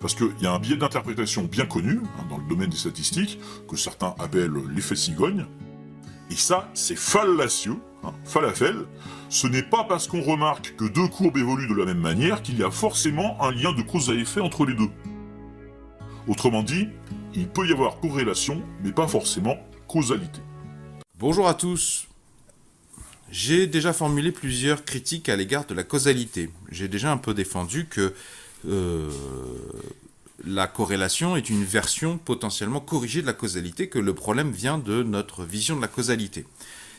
Parce qu'il y a un biais d'interprétation bien connu, hein, dans le domaine des statistiques, que certains appellent l'effet cigogne. Et ça, c'est fallacieux, hein, falafel. Ce n'est pas parce qu'on remarque que deux courbes évoluent de la même manière qu'il y a forcément un lien de cause à effet entre les deux. Autrement dit, il peut y avoir corrélation, mais pas forcément causalité. Bonjour à tous. J'ai déjà formulé plusieurs critiques à l'égard de la causalité. J'ai déjà un peu défendu que euh, la corrélation est une version potentiellement corrigée de la causalité, que le problème vient de notre vision de la causalité.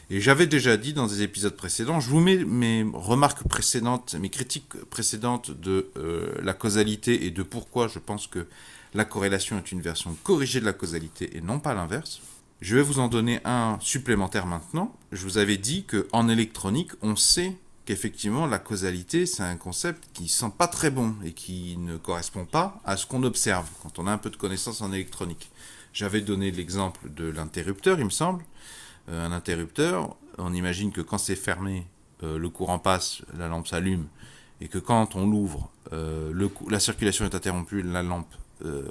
Et j'avais déjà dit dans des épisodes précédents, je vous mets mes remarques précédentes, mes critiques précédentes de euh, la causalité et de pourquoi je pense que la corrélation est une version corrigée de la causalité et non pas l'inverse. Je vais vous en donner un supplémentaire maintenant. Je vous avais dit qu'en électronique, on sait effectivement la causalité c'est un concept qui sent pas très bon et qui ne correspond pas à ce qu'on observe quand on a un peu de connaissances en électronique. J'avais donné l'exemple de l'interrupteur, il me semble. Euh, un interrupteur, on imagine que quand c'est fermé, euh, le courant passe, la lampe s'allume, et que quand on l'ouvre, euh, la circulation est interrompue, la lampe,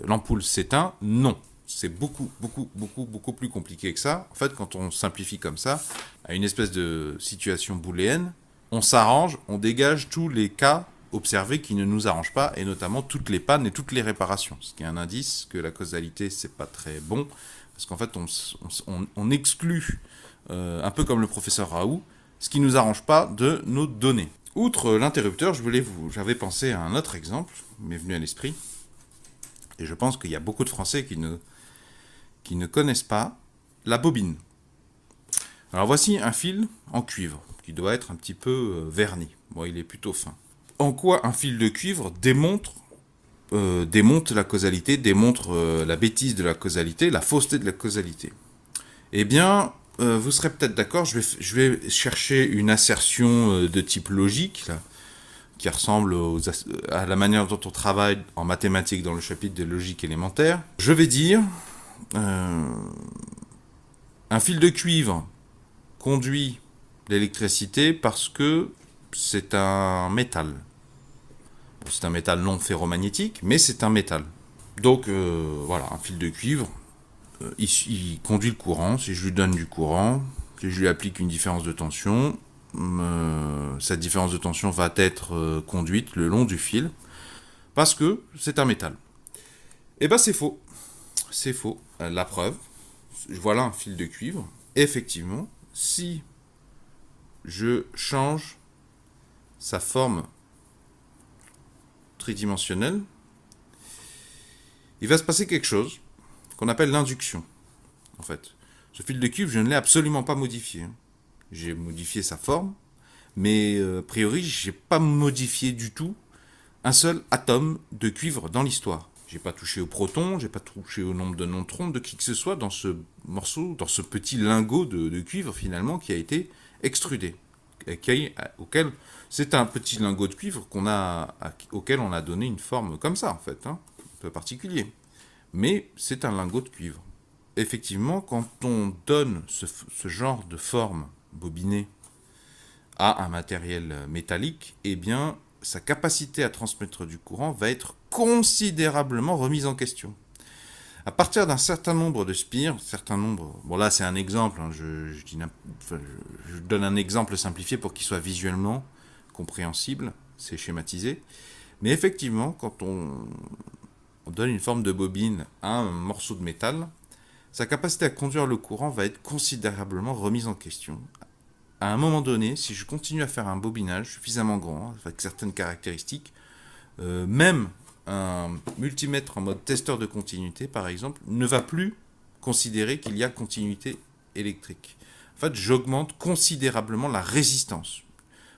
l'ampoule s'éteint. Non, c'est beaucoup, beaucoup, beaucoup, beaucoup plus compliqué que ça. En fait, quand on simplifie comme ça, à une espèce de situation booléenne, on s'arrange, on dégage tous les cas observés qui ne nous arrangent pas, et notamment toutes les pannes et toutes les réparations, ce qui est un indice que la causalité, c'est pas très bon, parce qu'en fait, on, exclut, euh, un peu comme le professeur Raoult, ce qui ne nous arrange pas de nos données. Outre l'interrupteur, j'avais pensé à un autre exemple, m'est venu à l'esprit, et je pense qu'il y a beaucoup de Français qui ne, qui ne connaissent pas la bobine. Alors voici un fil en cuivre doit être un petit peu euh, verni. Bon, il est plutôt fin. En quoi un fil de cuivre démontre, euh, démontre la causalité, démontre euh, la bêtise de la causalité, la fausseté de la causalité Eh bien, vous serez peut-être d'accord, je vais, je vais chercher une assertion de type logique, qui ressemble à la manière dont on travaille en mathématiques dans le chapitre de logique élémentaire. Je vais dire, un fil de cuivre conduit l'électricité parce que c'est un métal. c'est un métal non ferromagnétique, mais c'est un métal. Donc euh, voilà, un fil de cuivre, euh, il, conduit le courant. Si je lui donne du courant, si je lui applique une différence de tension, hum, euh, cette différence de tension va être conduite le long du fil parce que c'est un métal. Eh bien, c'est faux, c'est faux. la preuve, voilà un fil de cuivre. Effectivement, si je change sa forme tridimensionnelle, il va se passer quelque chose qu'on appelle l'induction. En fait, ce fil de cuivre, je ne l'ai absolument pas modifié. J'ai modifié sa forme, mais euh, a priori, je n'ai pas modifié du tout un seul atome de cuivre dans l'histoire. J'ai pas touché au proton, j'ai pas touché au nombre de neutrons, de qui que ce soit dans ce morceau, dans ce petit lingot de, cuivre finalement qui a été extrudé, euh, euh, auquel c'est un petit lingot de cuivre qu'on a, auquel on a donné une forme comme ça en fait, hein, un peu particulier. Mais c'est un lingot de cuivre. Effectivement, quand on donne ce, genre de forme bobinée à un matériel euh, métallique, eh bien, sa capacité à transmettre du courant va être considérablement remise en question. À partir d'un certain nombre de spires, certain nombre, bon là c'est un exemple, hein, je, dis, je, donne un exemple simplifié pour qu'il soit visuellement compréhensible, c'est schématisé, mais effectivement quand on, donne une forme de bobine à un morceau de métal, sa capacité à conduire le courant va être considérablement remise en question. À un moment donné, si je continue à faire un bobinage suffisamment grand, hein, avec certaines caractéristiques, euh, même un multimètre en mode testeur de continuité, par exemple, ne va plus considérer qu'il y a continuité électrique. En fait, j'augmente considérablement la résistance.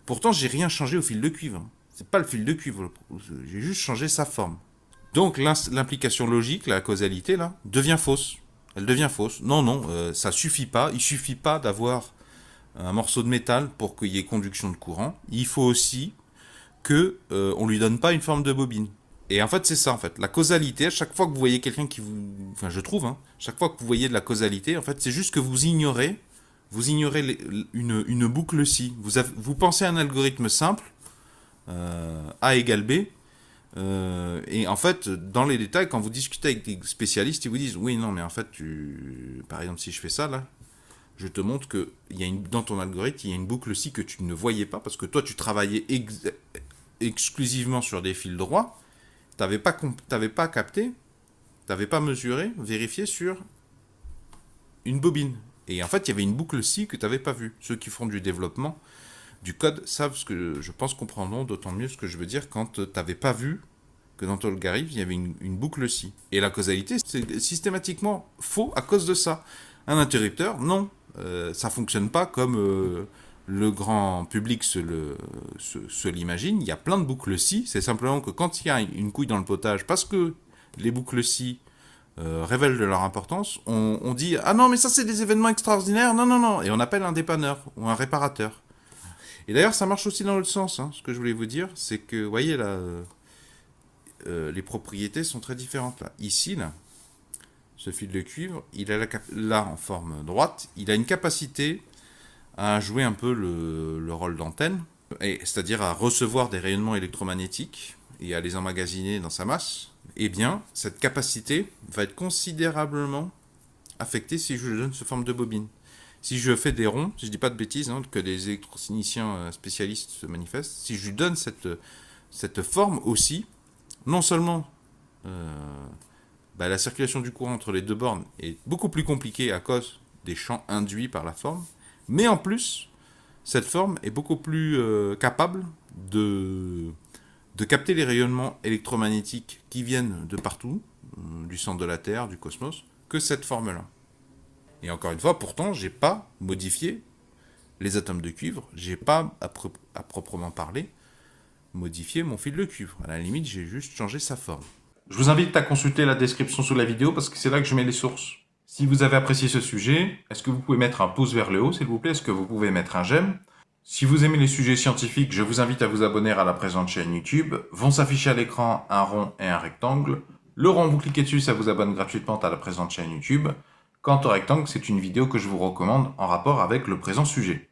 Pourtant, j'ai rien changé au fil de cuivre. Hein. C'est pas le fil de cuivre, j'ai juste changé sa forme. Donc l'implication logique, la causalité, là, devient fausse. Elle devient fausse. Non, non, ça euh, ça suffit pas. Il suffit pas d'avoir un morceau de métal pour qu'il y ait conduction de courant. Il faut aussi que ne euh, on lui donne pas une forme de bobine. Et en fait, c'est ça, en fait. La causalité, à chaque fois que vous voyez quelqu'un qui vous... Enfin, je trouve, hein, chaque fois que vous voyez de la causalité, en fait, c'est juste que vous ignorez, vous ignorez une, une, boucle ci Vous, vous pensez à un algorithme simple, euh, A égale B, euh, et en fait, dans les détails, quand vous discutez avec des spécialistes, ils vous disent, oui, non, mais en fait, tu... par exemple, si je fais ça, là, je te montre que y a une, dans ton algorithme, il y a une boucle ci que tu ne voyais pas, parce que toi, tu travaillais exclusivement sur des fils droits, t'avais pas, pas capté, t'avais pas mesuré, vérifié sur une bobine. Et en fait, il y avait une boucle si que t'avais pas vue. Ceux qui font du développement du code savent ce que je pense comprendront d'autant mieux ce que je veux dire quand t'avais pas vu que dans ton il y avait une, boucle si. Et la causalité, c'est systématiquement faux à cause de ça. Un interrupteur, non. Euh, ça fonctionne pas comme... Euh, le grand public se, l'imagine, il y a plein de boucles si, c'est simplement que quand il y a une couille dans le potage, parce que les boucles si euh, révèlent leur importance, on, dit Ah non, mais ça c'est des événements extraordinaires, non, non, non, et on appelle un dépanneur ou un réparateur. Et d'ailleurs, ça marche aussi dans l'autre sens, hein. ce que je voulais vous dire, c'est que, voyez là, euh, euh, les propriétés sont très différentes Ici, là, ce fil de cuivre, il a la, là en forme droite, il a une capacité à jouer un peu le, rôle d'antenne, c'est-à-dire à recevoir des rayonnements électromagnétiques et à les emmagasiner dans sa masse, eh bien, cette capacité va être considérablement affectée si je lui donne ce forme de bobine. Si je fais des ronds, si je dis pas de bêtises, hein, que des électrocyniciens euh, spécialistes se manifestent, si je lui donne cette, cette forme aussi, non seulement euh, bah, la circulation du courant entre les deux bornes est beaucoup plus compliquée à cause des champs induits par la forme, mais en plus, cette forme est beaucoup plus euh, capable de, capter les rayonnements électromagnétiques qui viennent de partout, euh, du centre de la Terre, du cosmos, que cette forme-là. Et encore une fois, pourtant, j'ai pas modifié les atomes de cuivre, j'ai pas, à, à, proprement parler, modifié mon fil de cuivre. À la limite, j'ai juste changé sa forme. Je vous invite à consulter la description sous la vidéo parce que c'est là que je mets les sources. Si vous avez apprécié ce sujet, est-ce que vous pouvez mettre un pouce vers le haut, s'il vous plaît Est-ce que vous pouvez mettre un j'aime Si vous aimez les sujets scientifiques, je vous invite à vous abonner à la présente chaîne YouTube. Vont s'afficher à l'écran un rond et un rectangle. Le rond, vous cliquez dessus, ça vous abonne gratuitement à la présente chaîne YouTube. Quant au rectangle, c'est une vidéo que je vous recommande en rapport avec le présent sujet.